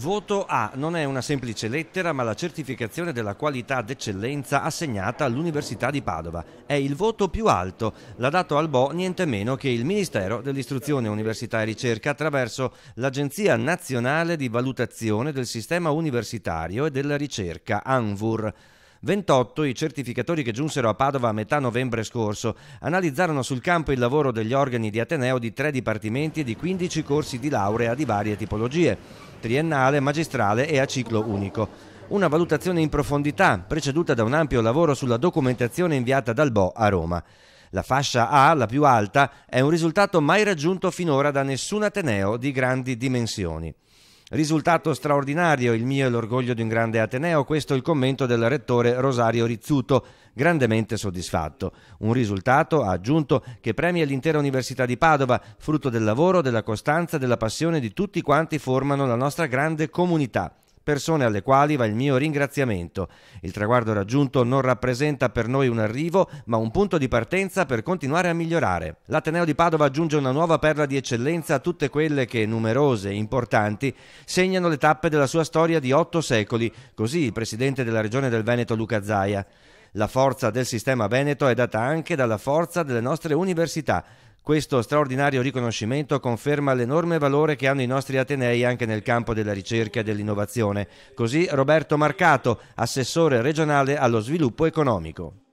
Voto A non è una semplice lettera, ma la certificazione della qualità d'eccellenza assegnata all'Università di Padova. È il voto più alto, l'ha dato al BO niente meno che il Ministero dell'Istruzione, Università e Ricerca attraverso l'Agenzia Nazionale di Valutazione del Sistema Universitario e della Ricerca, ANVUR. 28 i certificatori che giunsero a Padova a metà novembre scorso analizzarono sul campo il lavoro degli organi di Ateneo di tre dipartimenti e di 15 corsi di laurea di varie tipologie, triennale, magistrale e a ciclo unico. Una valutazione in profondità, preceduta da un ampio lavoro sulla documentazione inviata dal BO a Roma. La fascia A, la più alta, è un risultato mai raggiunto finora da nessun Ateneo di grandi dimensioni. Risultato straordinario, il mio e l'orgoglio di un grande Ateneo, questo è il commento del rettore Rosario Rizzuto, grandemente soddisfatto. Un risultato, ha aggiunto, che premia l'intera Università di Padova, frutto del lavoro, della costanza, della passione di tutti quanti formano la nostra grande comunità persone alle quali va il mio ringraziamento. Il traguardo raggiunto non rappresenta per noi un arrivo, ma un punto di partenza per continuare a migliorare. L'Ateneo di Padova aggiunge una nuova perla di eccellenza a tutte quelle che, numerose e importanti, segnano le tappe della sua storia di otto secoli, così il presidente della regione del Veneto Luca Zaia. La forza del sistema veneto è data anche dalla forza delle nostre università. Questo straordinario riconoscimento conferma l'enorme valore che hanno i nostri Atenei anche nel campo della ricerca e dell'innovazione. Così Roberto Marcato, assessore regionale allo sviluppo economico.